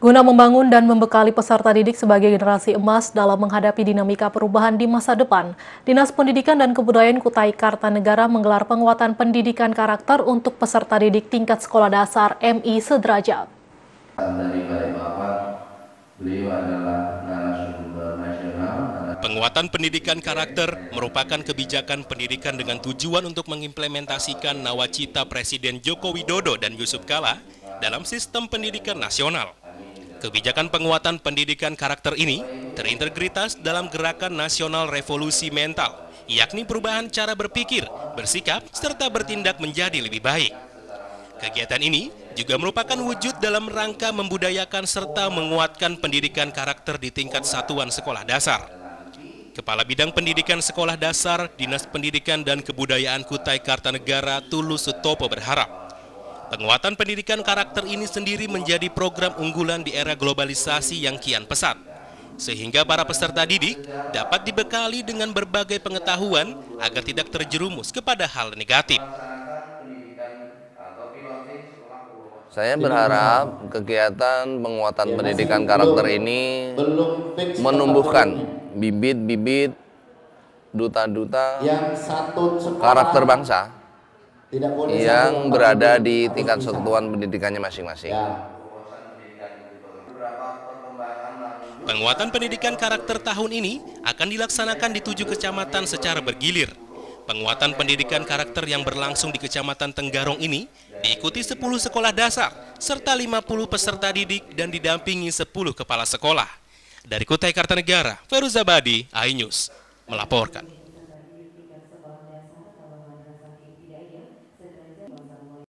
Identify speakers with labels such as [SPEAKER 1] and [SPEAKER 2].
[SPEAKER 1] Guna membangun dan membekali peserta didik sebagai generasi emas dalam menghadapi dinamika perubahan di masa depan, Dinas Pendidikan dan Kebudayaan Kutai Kartanegara menggelar penguatan pendidikan karakter untuk peserta didik tingkat sekolah dasar MI sederajat.
[SPEAKER 2] Penguatan pendidikan karakter merupakan kebijakan pendidikan dengan tujuan untuk mengimplementasikan nawacita Presiden Joko Widodo dan Yusuf Kala dalam sistem pendidikan nasional. Kebijakan penguatan pendidikan karakter ini terintegritas dalam gerakan nasional revolusi mental, yakni perubahan cara berpikir, bersikap, serta bertindak menjadi lebih baik. Kegiatan ini juga merupakan wujud dalam rangka membudayakan serta menguatkan pendidikan karakter di tingkat satuan sekolah dasar. Kepala Bidang Pendidikan Sekolah Dasar Dinas Pendidikan dan Kebudayaan Kutai Kartanegara Tulus Sutopo berharap Penguatan pendidikan karakter ini sendiri menjadi program unggulan di era globalisasi yang kian pesat. Sehingga para peserta didik dapat dibekali dengan berbagai pengetahuan agar tidak terjerumus kepada hal negatif.
[SPEAKER 3] Saya berharap kegiatan penguatan pendidikan karakter ini menumbuhkan bibit-bibit duta-duta karakter bangsa tidak boleh yang berada di tingkat satuan pendidikannya masing-masing. Ya.
[SPEAKER 2] Penguatan pendidikan karakter tahun ini akan dilaksanakan di tujuh kecamatan secara bergilir. Penguatan pendidikan karakter yang berlangsung di Kecamatan Tenggarong ini diikuti 10 sekolah dasar serta 50 peserta didik dan didampingi 10 kepala sekolah. Dari Kutai Kartanegara, Feruzabadi,
[SPEAKER 1] Ainus, melaporkan.